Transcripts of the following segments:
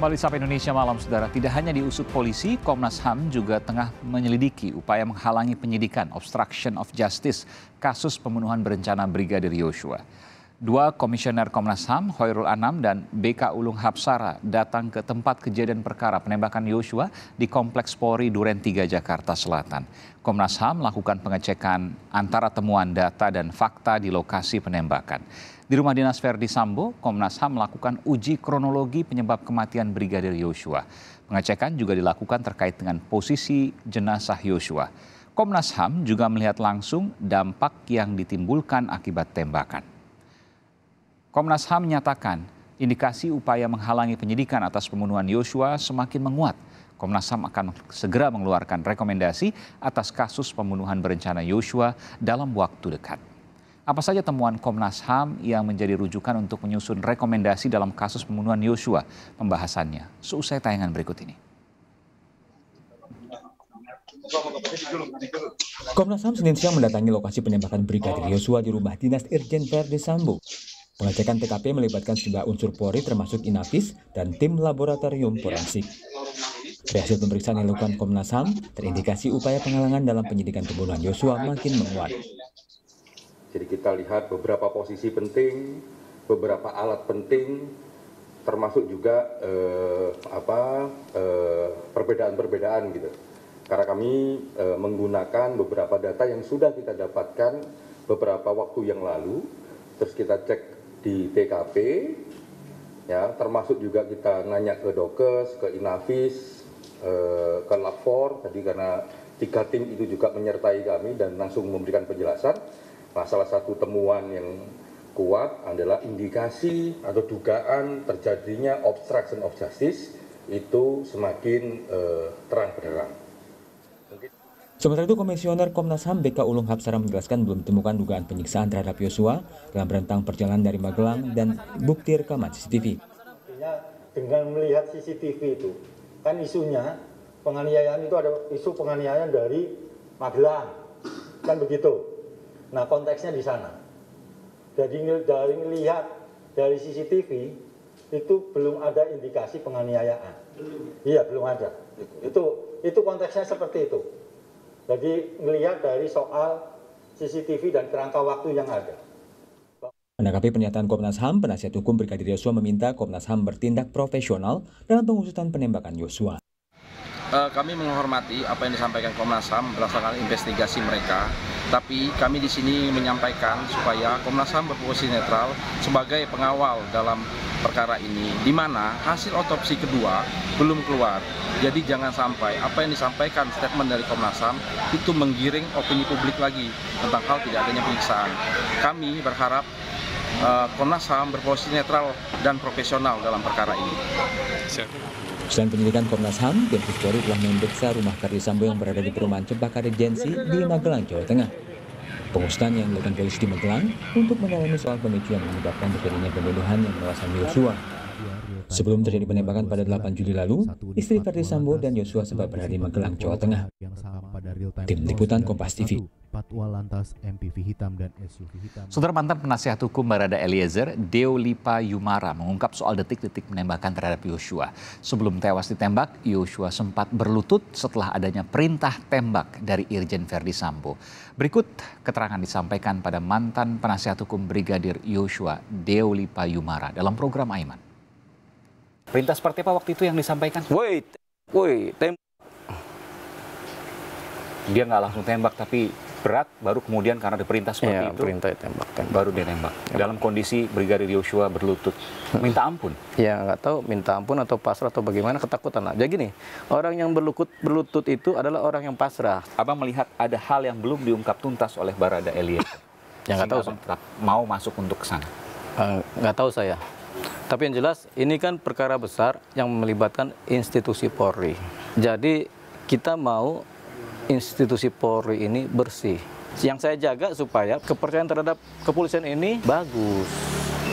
Kembali sampai Indonesia malam, saudara. Tidak hanya diusut polisi, Komnas HAM juga tengah menyelidiki upaya menghalangi penyidikan obstruction of justice kasus pembunuhan berencana Brigadir Yosua. Dua komisioner Komnas HAM, Hoirul Anam dan BK Ulung Hapsara datang ke tempat kejadian perkara penembakan Yosua di Kompleks Polri Duren 3 Jakarta Selatan. Komnas HAM melakukan pengecekan antara temuan data dan fakta di lokasi penembakan. Di rumah dinas Verdi Sambo, Komnas HAM melakukan uji kronologi penyebab kematian Brigadir Yosua. Pengecekan juga dilakukan terkait dengan posisi jenazah Yosua. Komnas HAM juga melihat langsung dampak yang ditimbulkan akibat tembakan. Komnas HAM menyatakan indikasi upaya menghalangi penyidikan atas pembunuhan Yosua semakin menguat. Komnas HAM akan segera mengeluarkan rekomendasi atas kasus pembunuhan berencana Yosua dalam waktu dekat. Apa saja temuan Komnas HAM yang menjadi rujukan untuk menyusun rekomendasi dalam kasus pembunuhan Yosua? Pembahasannya seusai tayangan berikut ini. Komnas HAM Senin siang mendatangi lokasi penembakan Brigadir Yosua di rumah dinas Irjen Verdi Sambo. Pengecekan TKP melibatkan sejumlah unsur Polri termasuk Inafis dan tim laboratorium forensik. Dari hasil pemeriksaan yang dilakukan Komnas HAM, terindikasi upaya penghalangan dalam penyidikan pembunuhan Yosua makin menguat. Jadi kita lihat beberapa posisi penting, beberapa alat penting, termasuk juga eh, apa eh, perbedaan-perbedaan eh, gitu. Karena kami eh, menggunakan beberapa data yang sudah kita dapatkan beberapa waktu yang lalu, terus kita cek di TKP, ya termasuk juga kita nanya ke dokes, ke inavis, eh, ke lapor tadi karena tiga tim itu juga menyertai kami dan langsung memberikan penjelasan nah salah satu temuan yang kuat adalah indikasi atau dugaan terjadinya obstruction of justice itu semakin eh, terang benderang. Sementara itu Komisioner Komnas HAM BK Ulung Hapsara menjelaskan belum ditemukan dugaan penyiksaan terhadap Yosua dalam rentang perjalanan dari Magelang dan bukti rekaman CCTV. Dengan melihat CCTV itu, kan isunya penganiayaan itu ada isu penganiayaan dari Magelang, kan begitu. Nah konteksnya di sana. Jadi dari melihat dari CCTV itu belum ada indikasi penganiayaan. Belum. Iya belum ada. Itu itu konteksnya seperti itu. Jadi melihat dari soal CCTV dan kerangka waktu yang ada. Menanggapi pernyataan Komnas HAM, penasihat hukum Brigadir Yosua meminta Komnas HAM bertindak profesional dalam pengusutan penembakan Yosua. Eh, kami menghormati apa yang disampaikan Komnas HAM berdasarkan investigasi mereka tapi kami di sini menyampaikan supaya Komnas HAM berposisi netral sebagai pengawal dalam perkara ini, di mana hasil otopsi kedua belum keluar. Jadi jangan sampai apa yang disampaikan statement dari Komnas HAM itu menggiring opini publik lagi tentang hal tidak adanya penyiksaan. Kami berharap uh, Komnas HAM berposisi netral dan profesional dalam perkara ini. Siap. Selain penyidikan Komnas HAM, tim Polri telah memeriksa rumah Kardi Sambo yang berada di perumahan Cempaka Regency di Magelang, Jawa Tengah. Pengusutan yang dilakukan polisi di Magelang untuk mendalami soal pemicu yang menyebabkan terjadinya pembunuhan yang menewaskan Yosua Sebelum terjadi penembakan pada 8 Juli lalu, istri Ferdi Sambo dan Yosua sempat berada di Magelang, Jawa Tengah. Tim Liputan Kompas TV. Patwa MPV hitam dan SUV hitam. Saudara mantan penasihat hukum Barada Eliezer, Deolipa Yumara mengungkap soal detik-detik penembakan terhadap Yosua. Sebelum tewas ditembak, Yosua sempat berlutut setelah adanya perintah tembak dari Irjen Verdi Sambo. Berikut keterangan disampaikan pada mantan penasihat hukum Brigadir Yosua Deolipa Yumara dalam program Aiman. Perintah seperti apa waktu itu yang disampaikan? Woi, woi, tembak. Dia nggak langsung tembak, tapi berat, baru kemudian karena diperintah seperti ya, itu. perintah tembak, tembak. Baru dia tembak. Iya. Dalam kondisi Brigadir Yosua berlutut. Hmm. Minta ampun? Ya, nggak tahu minta ampun atau pasrah atau bagaimana, ketakutan lah. Jadi gini, orang yang berlutut, berlutut itu adalah orang yang pasrah. Abang melihat ada hal yang belum diungkap tuntas oleh Barada Eliezer? yang nggak tahu. mau masuk untuk ke sana? Eh, nggak tahu saya. Tapi yang jelas ini kan perkara besar yang melibatkan institusi Polri. Jadi kita mau institusi Polri ini bersih. Yang saya jaga supaya kepercayaan terhadap kepolisian ini bagus.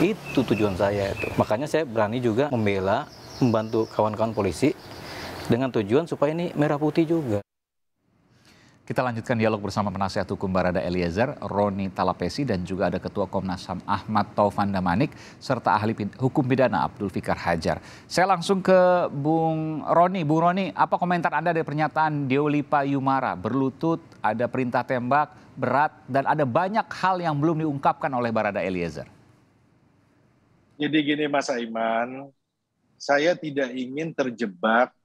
Itu tujuan saya itu. Makanya saya berani juga membela, membantu kawan-kawan polisi dengan tujuan supaya ini merah putih juga. Kita lanjutkan dialog bersama penasihat hukum Barada Eliezer, Roni Talapesi, dan juga ada Ketua Komnas HAM Ahmad Taufan Damanik, serta ahli hukum pidana Abdul Fikar Hajar. Saya langsung ke Bung Roni. Bung Roni, apa komentar Anda dari pernyataan Deolipa Yumara? Berlutut, ada perintah tembak, berat, dan ada banyak hal yang belum diungkapkan oleh Barada Eliezer. Jadi gini Mas Aiman, saya tidak ingin terjebak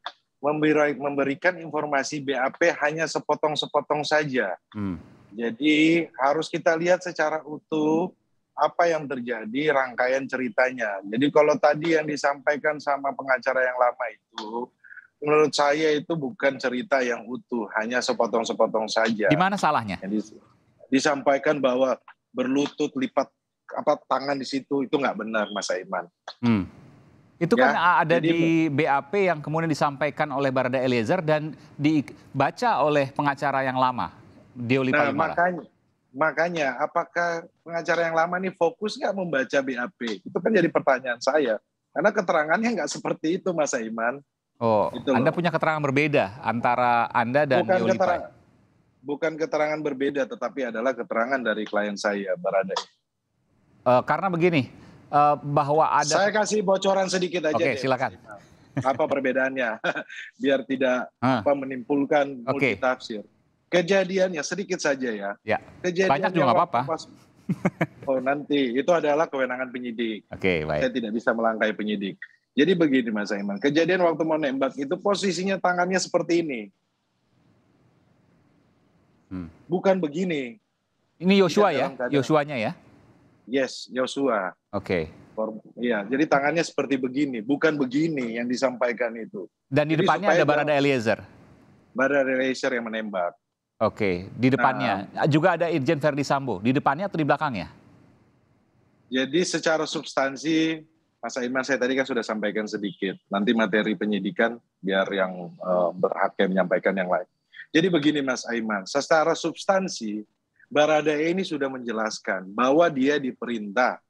memberikan informasi BAP hanya sepotong-sepotong saja. Hmm. Jadi harus kita lihat secara utuh apa yang terjadi rangkaian ceritanya. Jadi kalau tadi yang disampaikan sama pengacara yang lama itu, menurut saya itu bukan cerita yang utuh, hanya sepotong-sepotong saja. Di mana salahnya? Jadi, disampaikan bahwa berlutut lipat apa tangan di situ itu nggak benar, Mas Aiman. Hmm itu kan ya, kan ada di BAP yang kemudian disampaikan oleh Barada Eliezer dan dibaca oleh pengacara yang lama, Dioli nah, Makanya, makanya apakah pengacara yang lama ini fokus nggak membaca BAP? Itu kan jadi pertanyaan saya. Karena keterangannya nggak seperti itu, Mas Aiman. Oh, gitu Anda punya keterangan berbeda antara Anda dan bukan Dioli keterangan, Bukan keterangan berbeda, tetapi adalah keterangan dari klien saya, Barada. Uh, karena begini, Eh, bahwa ada Saya kasih bocoran sedikit aja. Oke, okay, silakan. Apa perbedaannya? Biar tidak ah. apa menimpulkan okay. multitafsir. Kejadiannya sedikit saja ya. ya. Kejadiannya Banyak juga apa-apa. oh nanti itu adalah kewenangan penyidik. Oke okay, baik. Saya tidak bisa melangkai penyidik. Jadi begini Mas Aiman, kejadian waktu mau nembak itu posisinya tangannya seperti ini, hmm. bukan begini. Ini Yosua ya, Yosuanya ya. Yes, Yosua. Oke. Okay. Iya, jadi tangannya seperti begini, bukan begini yang disampaikan itu. Dan di depannya ada Barada Eliezer. Barada Eliezer yang menembak. Oke, okay. di depannya nah, ah, juga ada Irjen Ferdi Sambo. Di depannya atau di belakangnya? Jadi secara substansi, Mas Aiman saya tadi kan sudah sampaikan sedikit. Nanti materi penyidikan biar yang uh, berhak yang menyampaikan yang lain. Jadi begini Mas Aiman, secara substansi Baradae ini sudah menjelaskan bahwa dia diperintah.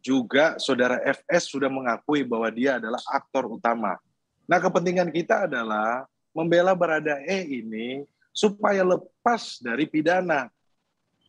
Juga saudara FS sudah mengakui bahwa dia adalah aktor utama. Nah kepentingan kita adalah membela Baradae ini supaya lepas dari pidana.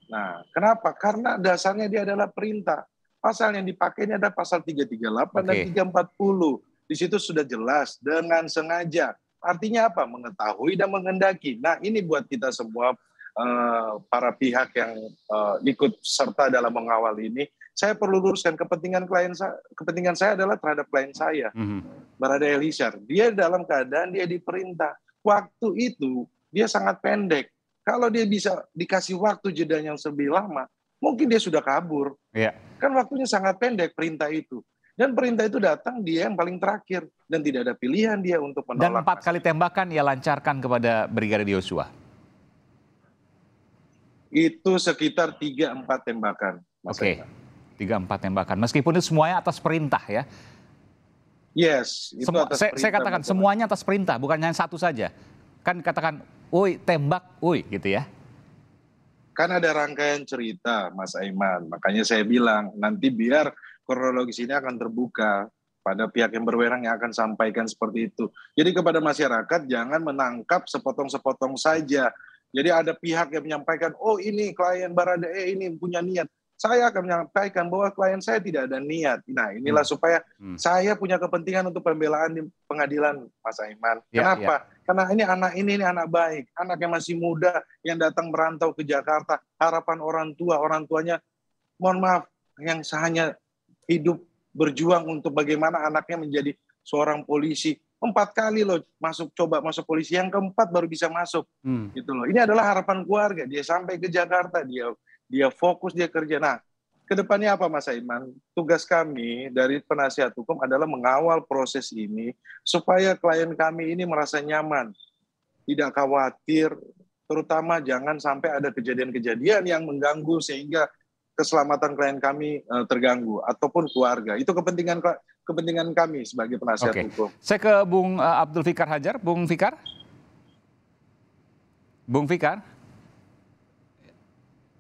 Nah kenapa? Karena dasarnya dia adalah perintah. Pasal yang dipakainya ada pasal 338 okay. dan 340. Di situ sudah jelas dengan sengaja. Artinya apa? Mengetahui dan mengendaki. Nah ini buat kita semua Eh, para pihak yang uh, ikut serta dalam mengawal ini, saya perlu luruskan kepentingan klien saya. Kepentingan saya adalah terhadap klien saya, mm-hmm. Barada Elisar. Dia dalam keadaan dia diperintah. Waktu itu dia sangat pendek. Kalau dia bisa dikasih waktu jeda yang lebih lama, mungkin dia sudah kabur. Yeah. Kan waktunya sangat pendek perintah itu. Dan perintah itu datang dia yang paling terakhir dan tidak ada pilihan dia untuk menolak. Dan empat kali tembakan ia lancarkan kepada Brigadir Yosua itu sekitar 3-4 tembakan. Oke, okay. 3-4 tembakan. Meskipun itu semuanya atas perintah ya? Yes. Itu Semua, atas saya, perintah, saya katakan semuanya atas perintah, bukan hanya satu saja. Kan katakan, woi tembak, woi, gitu ya. Kan ada rangkaian cerita, Mas Aiman. Makanya saya bilang, nanti biar kronologis ini akan terbuka pada pihak yang berwenang yang akan sampaikan seperti itu. Jadi kepada masyarakat jangan menangkap sepotong-sepotong saja jadi ada pihak yang menyampaikan, oh ini klien Baradae ini punya niat. Saya akan menyampaikan bahwa klien saya tidak ada niat. Nah inilah hmm. supaya hmm. saya punya kepentingan untuk pembelaan di pengadilan Mas Aiman. Ya, ya. Kenapa? Ya. Karena ini anak ini, ini anak baik. Anak yang masih muda yang datang merantau ke Jakarta. Harapan orang tua, orang tuanya, mohon maaf, yang hanya hidup berjuang untuk bagaimana anaknya menjadi seorang polisi empat kali loh masuk coba masuk polisi yang keempat baru bisa masuk hmm. gitu loh ini adalah harapan keluarga dia sampai ke Jakarta dia dia fokus dia kerja nah kedepannya apa Mas Aiman tugas kami dari penasihat hukum adalah mengawal proses ini supaya klien kami ini merasa nyaman tidak khawatir terutama jangan sampai ada kejadian-kejadian yang mengganggu sehingga keselamatan klien kami eh, terganggu ataupun keluarga itu kepentingan kepentingan kami sebagai penasihat okay. hukum. Saya ke Bung eh, Abdul Fikar Hajar, Bung Fikar. Bung Fikar.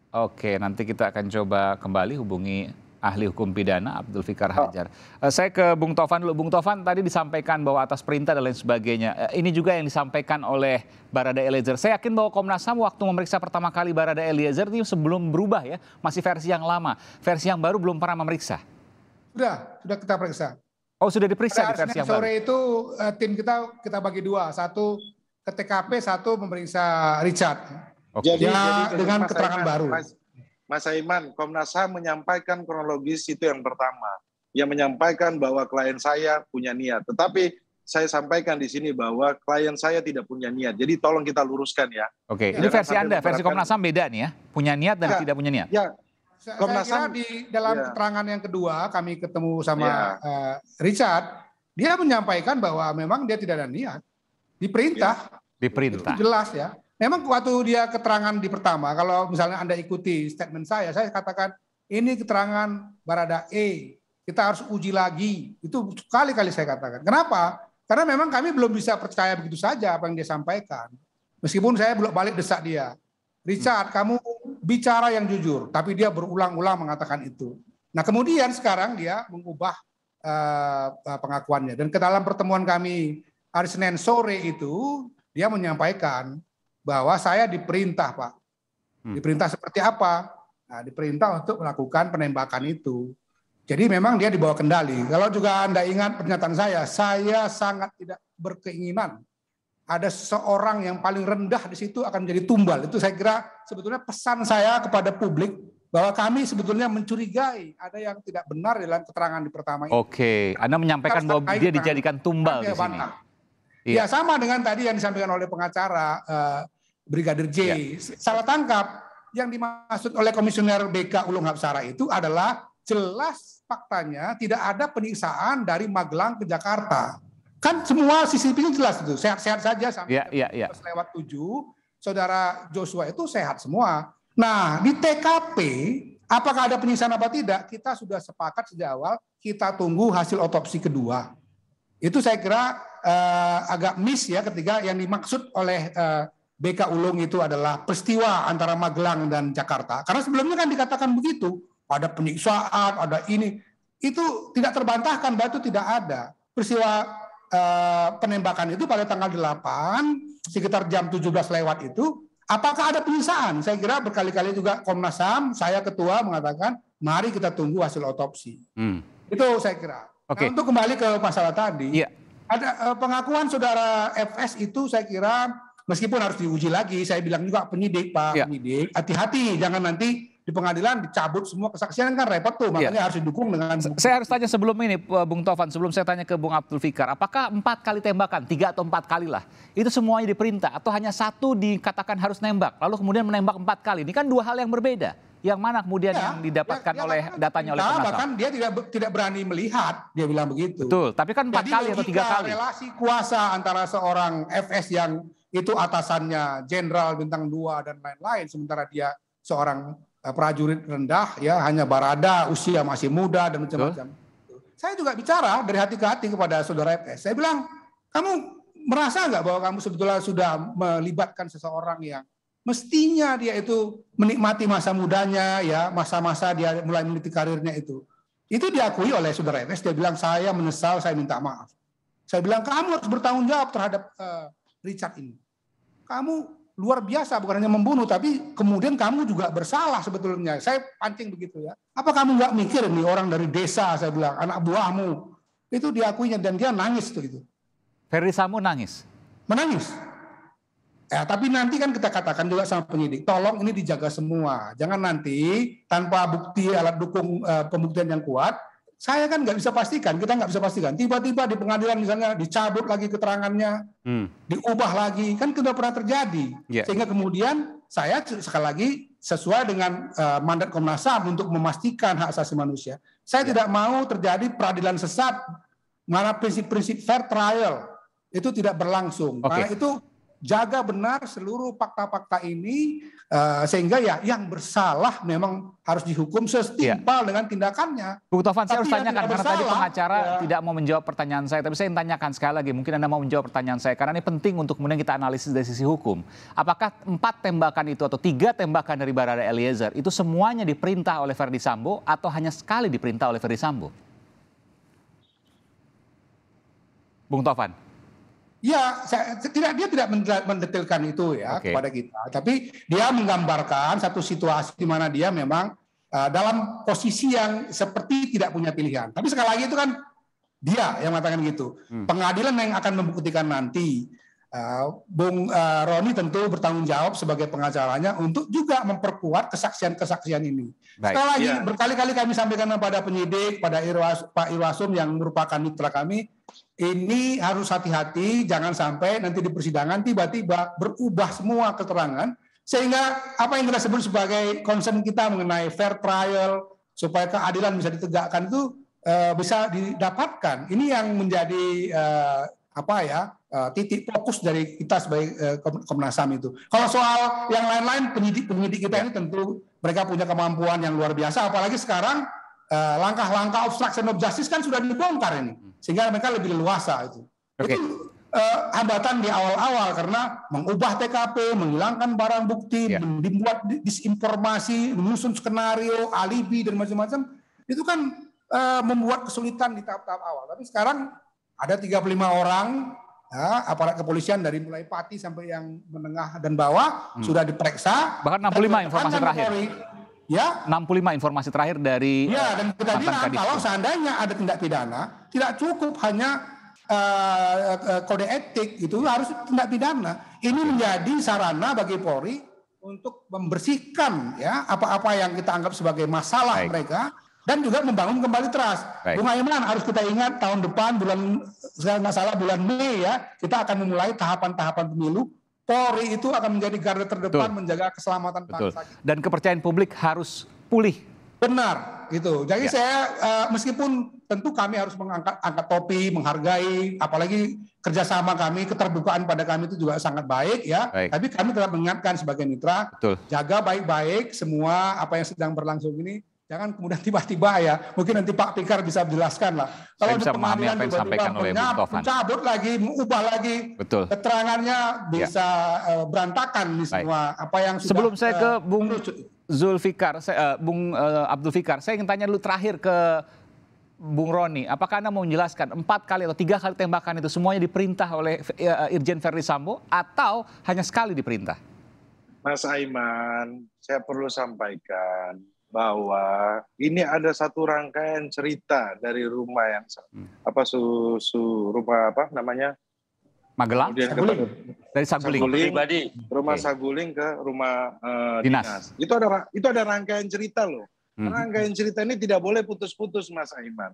Oke, nanti kita akan coba kembali hubungi ahli hukum pidana Abdul Fikar ah. Hajar. Oh. Saya ke Bung Tovan dulu. Bung Tovan tadi disampaikan bahwa atas perintah dan lain sebagainya. Eh, ini juga yang disampaikan oleh Barada Eliezer. Saya yakin bahwa Komnas HAM waktu memeriksa pertama kali Barada Eliezer ini sebelum berubah ya, masih versi yang lama. Versi yang baru belum pernah memeriksa. Sudah, sudah kita periksa. Oh, sudah diperiksa Pada di versi sore baru. itu uh, tim kita kita bagi dua, satu ke TKP, satu memeriksa Richard. Okay. Jadi, ya, jadi dengan Mas keterangan Iman, baru. Mas, Mas Aiman, Komnas HAM menyampaikan kronologis itu yang pertama. Yang menyampaikan bahwa klien saya punya niat. Tetapi saya sampaikan di sini bahwa klien saya tidak punya niat. Jadi tolong kita luruskan ya. Oke, okay. ini versi Anda, versi Komnas HAM beda nih ya. Punya niat dan ya, tidak punya niat. Ya, saya, Komnas kira di dalam ya. keterangan yang kedua kami ketemu sama ya. uh, Richard, dia menyampaikan bahwa memang dia tidak ada niat, diperintah, ya. diperintah, itu jelas ya. Memang waktu dia keterangan di pertama, kalau misalnya anda ikuti statement saya, saya katakan ini keterangan Barada E, kita harus uji lagi. Itu kali-kali saya katakan. Kenapa? Karena memang kami belum bisa percaya begitu saja apa yang dia sampaikan. Meskipun saya belum balik desak dia. Richard, kamu bicara yang jujur, tapi dia berulang-ulang mengatakan itu. Nah, kemudian sekarang dia mengubah uh, pengakuannya. Dan ke dalam pertemuan kami hari Senin sore itu, dia menyampaikan bahwa saya diperintah, Pak. Hmm. Diperintah seperti apa? Nah, diperintah untuk melakukan penembakan itu. Jadi memang dia dibawa kendali. Kalau juga Anda ingat pernyataan saya, saya sangat tidak berkeinginan ada seorang yang paling rendah di situ akan menjadi tumbal. Itu saya kira sebetulnya pesan saya kepada publik bahwa kami sebetulnya mencurigai ada yang tidak benar dalam keterangan di pertama ini. Oke, Anda menyampaikan bahwa dia dijadikan tumbal di sini. Iya. Ya sama dengan tadi yang disampaikan oleh pengacara eh, Brigadir J. Ya. Salah tangkap yang dimaksud oleh komisioner BK Ulung Hapsara itu adalah jelas faktanya tidak ada penyiksaan dari Magelang ke Jakarta. Kan semua CCTV jelas itu sehat-sehat saja sampai yeah, yeah, yeah. lewat tujuh, saudara Joshua itu sehat semua. Nah di TKP apakah ada penyisaan apa tidak? Kita sudah sepakat sejak awal kita tunggu hasil otopsi kedua. Itu saya kira eh, agak miss ya ketika yang dimaksud oleh eh, BK Ulung itu adalah peristiwa antara Magelang dan Jakarta. Karena sebelumnya kan dikatakan begitu, ada penyiksaan, ada ini. Itu tidak terbantahkan, bahwa tidak ada. Peristiwa Eh, penembakan itu pada tanggal 8 sekitar jam 17 lewat itu apakah ada penyisaan? Saya kira berkali-kali juga Komnas HAM saya ketua mengatakan mari kita tunggu hasil otopsi. Hmm. Itu saya kira. Okay. Nah, untuk kembali ke masalah tadi. Yeah. Ada eh, pengakuan saudara FS itu saya kira meskipun harus diuji lagi, saya bilang juga penyidik Pak ya. penyidik, hati-hati jangan nanti di pengadilan dicabut semua kesaksian kan repot tuh iya. makanya yeah. harus didukung dengan Saya harus tanya sebelum ini Bung Tovan, sebelum saya tanya ke Bung Abdul Fikar, apakah empat kali tembakan, tiga atau empat kali lah, itu semuanya diperintah atau hanya satu dikatakan harus nembak, lalu kemudian menembak empat kali, ini kan dua hal yang berbeda. Yang mana kemudian ya, yang didapatkan ya, ya, oleh ya, ya, datanya oleh ya, penasar? Bahkan dia tidak tidak berani melihat, dia bilang begitu. Betul, tapi kan empat kali atau tiga kali. relasi kuasa antara seorang FS yang itu atasannya jenderal bintang dua dan lain-lain, sementara dia seorang Eh, prajurit rendah ya hanya barada usia masih muda dan macam-macam. Saya juga bicara dari hati ke hati kepada saudara FS. Saya bilang, kamu merasa nggak bahwa kamu sebetulnya sudah melibatkan seseorang yang mestinya dia itu menikmati masa mudanya ya masa-masa dia mulai meniti karirnya itu itu diakui oleh saudara FS dia bilang saya menyesal saya minta maaf saya bilang kamu harus bertanggung jawab terhadap uh, Richard ini kamu luar biasa bukan hanya membunuh tapi kemudian kamu juga bersalah sebetulnya saya pancing begitu ya apa kamu nggak mikir nih orang dari desa saya bilang anak buahmu itu diakuinya dan dia nangis tuh itu Ferry Samu nangis menangis Ya, tapi nanti kan kita katakan juga sama penyidik, tolong ini dijaga semua. Jangan nanti tanpa bukti alat dukung eh, pembuktian yang kuat, saya kan nggak bisa pastikan, kita nggak bisa pastikan. Tiba-tiba di pengadilan misalnya dicabut lagi keterangannya, hmm. diubah lagi, kan sudah pernah terjadi. Yeah. Sehingga kemudian saya sekali lagi sesuai dengan uh, mandat Komnas HAM untuk memastikan hak asasi manusia. Saya yeah. tidak mau terjadi peradilan sesat mana prinsip-prinsip fair trial itu tidak berlangsung. Nah, okay. Karena itu jaga benar seluruh fakta-fakta ini uh, sehingga ya yang bersalah memang harus dihukum setimpal ya. dengan tindakannya. Bung Tovan, saya harus tanyakan karena bersalah, tadi pengacara ya. tidak mau menjawab pertanyaan saya, tapi saya ingin tanyakan sekali lagi, mungkin Anda mau menjawab pertanyaan saya karena ini penting untuk kemudian kita analisis dari sisi hukum. Apakah empat tembakan itu atau tiga tembakan dari Barada Eliezer itu semuanya diperintah oleh Verdi Sambo atau hanya sekali diperintah oleh Verdi Sambo? Bung Tovan. Ya, saya, tidak dia tidak mendetailkan itu ya okay. kepada kita, tapi dia menggambarkan satu situasi di mana dia memang uh, dalam posisi yang seperti tidak punya pilihan. Tapi sekali lagi itu kan dia yang mengatakan gitu. Hmm. Pengadilan yang akan membuktikan nanti Bung eh, Roni tentu bertanggung jawab sebagai pengacaranya untuk juga memperkuat kesaksian-kesaksian ini. Baik, Sekali lagi ya. berkali-kali kami sampaikan kepada penyidik, pada Irwas, Pak Irwasum yang merupakan mitra kami, ini harus hati-hati, jangan sampai nanti di persidangan tiba-tiba berubah semua keterangan, sehingga apa yang kita sebut sebagai concern kita mengenai fair trial supaya keadilan bisa ditegakkan itu eh, bisa didapatkan. Ini yang menjadi eh, apa ya? Eh, titik fokus dari kita sebagai eh, Komnas HAM itu. Kalau soal yang lain-lain penyidik-penyidik kita ini tentu mereka punya kemampuan yang luar biasa apalagi sekarang eh, langkah-langkah obstruction of justice kan sudah dibongkar ini hmm. sehingga mereka lebih leluasa itu. Okay. Itu eh, hambatan di awal-awal karena mengubah TKP, menghilangkan barang bukti, yeah. membuat disinformasi, menyusun skenario, alibi dan macam-macam, itu kan eh, membuat kesulitan di tahap-tahap awal. Tapi sekarang ada 35 orang ya, aparat kepolisian dari mulai pati sampai yang menengah dan bawah hmm. sudah diperiksa. Bahkan 65 informasi terakhir. Polri, ya 65 informasi terakhir dari ya eh, dan kita bilang kalau seandainya ada tindak pidana tidak cukup hanya uh, kode etik itu ya. harus tindak pidana ini menjadi sarana bagi Polri untuk membersihkan ya apa-apa yang kita anggap sebagai masalah Baik. mereka dan juga membangun kembali trust. Baik. Bung Aiman harus kita ingat tahun depan bulan nggak salah bulan Mei ya kita akan memulai tahapan-tahapan pemilu. Polri itu akan menjadi garda terdepan Betul. menjaga keselamatan Betul. Dan kepercayaan publik harus pulih. Benar gitu. Jadi ya. saya uh, meskipun tentu kami harus mengangkat angkat topi, menghargai, apalagi kerjasama kami, keterbukaan pada kami itu juga sangat baik ya. Baik. Tapi kami tetap mengingatkan sebagai mitra, Betul. jaga baik-baik semua apa yang sedang berlangsung ini Jangan kemudian tiba-tiba ya, mungkin nanti Pak Pikar bisa menjelaskan lah. Kalau di pengadilan tiba-tiba Cabut lagi, mengubah lagi, Betul. keterangannya ya. bisa ya. berantakan di semua. Apa yang sudah, sebelum saya ke e, Bung Zulfikar, saya, uh, Bung uh, Abdul Fikar, saya ingin tanya dulu terakhir ke Bung Roni, apakah Anda mau menjelaskan empat kali atau tiga kali tembakan itu semuanya diperintah oleh Irjen Ferry Sambo atau hanya sekali diperintah? Mas Aiman, saya perlu sampaikan bahwa ini ada satu rangkaian cerita dari rumah yang hmm. apa su, su rumah apa namanya Magelang Kemudian Saguling. ke, dari Saguling. Saguling pribadi rumah okay. Saguling ke rumah uh, dinas. dinas itu ada itu ada rangkaian cerita loh hmm. rangkaian cerita ini tidak boleh putus-putus Mas Aiman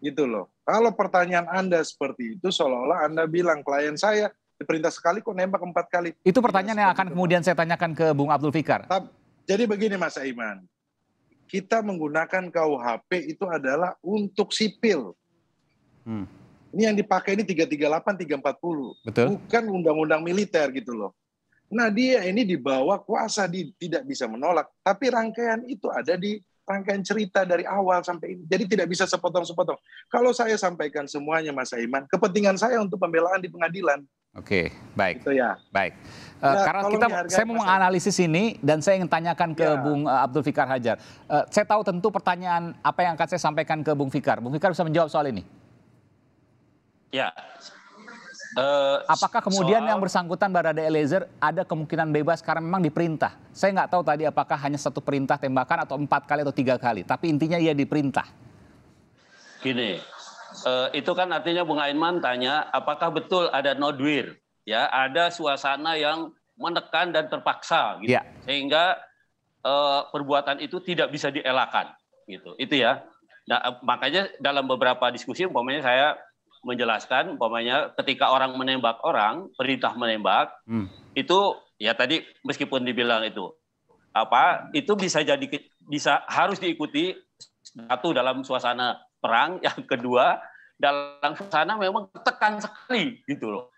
gitu loh kalau pertanyaan anda seperti itu seolah-olah anda bilang klien saya diperintah sekali kok nembak empat kali itu pertanyaan yang akan iya, kemudian saya tanyakan ke Bung Abdul Fikar jadi begini Mas Aiman kita menggunakan KUHP itu adalah untuk sipil. Hmm. Ini yang dipakai ini 338, 340. Betul. Bukan undang-undang militer gitu loh. Nah dia ini dibawa kuasa, di, tidak bisa menolak. Tapi rangkaian itu ada di rangkaian cerita dari awal sampai ini. Jadi tidak bisa sepotong-sepotong. Kalau saya sampaikan semuanya Mas Aiman, kepentingan saya untuk pembelaan di pengadilan. Oke, baik. Itu ya. Baik. Uh, nah, karena kita, saya mau ya. menganalisis ini dan saya ingin tanyakan ke ya. Bung eh, Abdul Fikar Hajar. Uh, saya tahu tentu pertanyaan apa yang akan saya sampaikan ke Bung Fikar. Bung Fikar bisa menjawab soal ini. Ya. Uh, Apakah kemudian soal... yang bersangkutan Barada Eliezer ada kemungkinan bebas karena memang diperintah? Saya nggak tahu tadi apakah hanya satu perintah tembakan atau empat kali atau tiga kali. Tapi intinya ia diperintah. Gini, eh, itu kan artinya Bung Aiman tanya apakah betul ada nodwir ya ada suasana yang menekan dan terpaksa gitu ya. sehingga eh, perbuatan itu tidak bisa dielakkan gitu itu ya nah, makanya dalam beberapa diskusi umpamanya saya menjelaskan umpamanya ketika orang menembak orang perintah menembak hmm. itu ya tadi meskipun dibilang itu apa itu bisa jadi bisa harus diikuti satu dalam suasana perang yang kedua dalam sana memang tekan sekali gitu loh.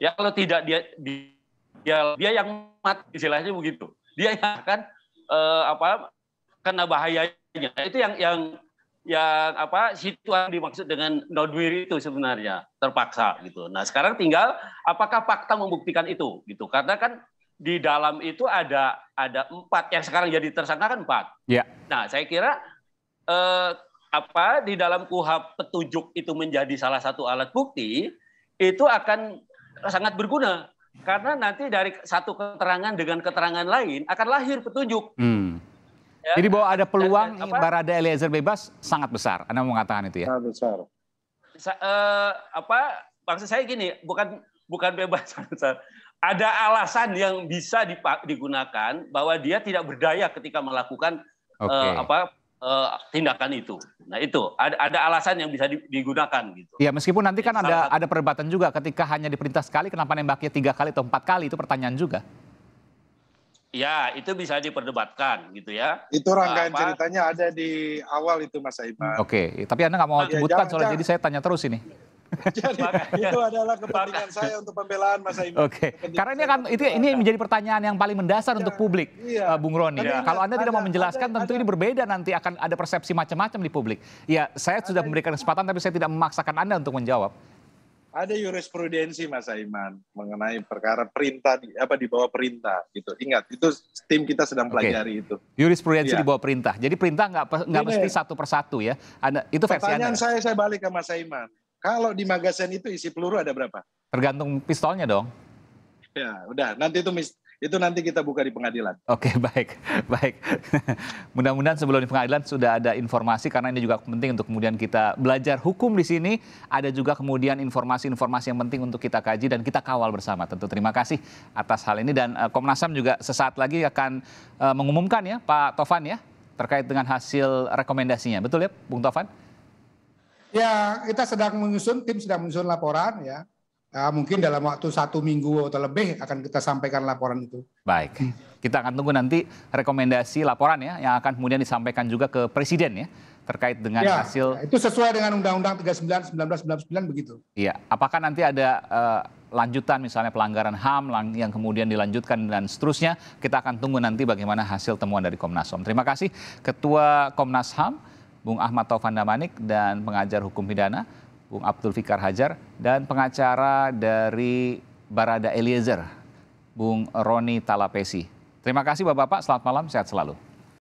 Ya kalau tidak dia dia dia yang mati istilahnya begitu. Dia yang akan eh, apa kena bahayanya. Itu yang yang yang apa situ yang dimaksud dengan nodwir itu sebenarnya terpaksa gitu. Nah sekarang tinggal apakah fakta membuktikan itu gitu karena kan di dalam itu ada ada empat yang sekarang jadi tersangka kan empat. Ya. Nah saya kira eh, apa di dalam kuhab petunjuk itu menjadi salah satu alat bukti itu akan sangat berguna karena nanti dari satu keterangan dengan keterangan lain akan lahir petunjuk. Hmm. Ya. Jadi bahwa ada peluang ya, Barada Eliezer bebas sangat besar. Anda mau mengatakan itu ya? Sangat besar. Sa uh, apa maksud saya gini bukan bukan bebas sangat besar. Ada alasan yang bisa digunakan bahwa dia tidak berdaya ketika melakukan okay. uh, apa uh, tindakan itu. Nah itu ada, ada alasan yang bisa digunakan gitu. Ya meskipun nanti kan ada ada perdebatan juga ketika hanya diperintah sekali kenapa nembaknya tiga kali atau empat kali itu pertanyaan juga. Ya itu bisa diperdebatkan gitu ya. Itu rangkaian Apa? ceritanya ada di awal itu Mas Aiman. Oke okay. tapi Anda nggak mau nah, ya, soalnya jadi saya tanya terus ini. Jadi itu adalah kepentingan saya untuk pembelaan masa ini. Oke. Okay. Karena ini akan itu ini menjadi pertanyaan yang paling mendasar ya, untuk publik, iya. Eh, Bung Roni. Ya. Kalau Anda ada, tidak mau menjelaskan ada, tentu ada. ini berbeda nanti akan ada persepsi macam-macam di publik. Ya, saya sudah memberikan kesempatan tapi saya tidak memaksakan Anda untuk menjawab. Ada jurisprudensi Mas Aiman mengenai perkara perintah di, apa di bawah perintah gitu. Ingat itu tim kita sedang pelajari okay. itu. Jurisprudensi ya. di bawah perintah. Jadi perintah nggak nggak mesti satu persatu ya. Anda itu versi Pertanyaan Anda. Pertanyaan saya saya balik ke Mas Aiman kalau di magasin itu isi peluru ada berapa? Tergantung pistolnya dong. Ya, udah. Nanti itu mis itu nanti kita buka di pengadilan. Oke, baik. Baik. Mudah-mudahan sebelum di pengadilan sudah ada informasi karena ini juga penting untuk kemudian kita belajar hukum di sini, ada juga kemudian informasi-informasi yang penting untuk kita kaji dan kita kawal bersama. Tentu terima kasih atas hal ini dan eh, Komnas HAM juga sesaat lagi akan eh, mengumumkan ya Pak Tovan ya terkait dengan hasil rekomendasinya. Betul ya, Bung Tovan? Ya, kita sedang menyusun, tim sedang menyusun laporan ya. Nah, mungkin dalam waktu satu minggu atau lebih akan kita sampaikan laporan itu. Baik, kita akan tunggu nanti rekomendasi laporan ya yang akan kemudian disampaikan juga ke Presiden ya terkait dengan ya, hasil. Ya, itu sesuai dengan Undang-Undang 39 1999 begitu. Iya, apakah nanti ada uh, lanjutan misalnya pelanggaran HAM yang kemudian dilanjutkan dan seterusnya kita akan tunggu nanti bagaimana hasil temuan dari Komnas HAM. Terima kasih Ketua Komnas HAM Bung Ahmad Taufan Damanik dan pengajar hukum pidana Bung Abdul Fikar Hajar dan pengacara dari Barada Eliezer Bung Roni Talapesi. Terima kasih Bapak-Bapak, selamat malam, sehat selalu.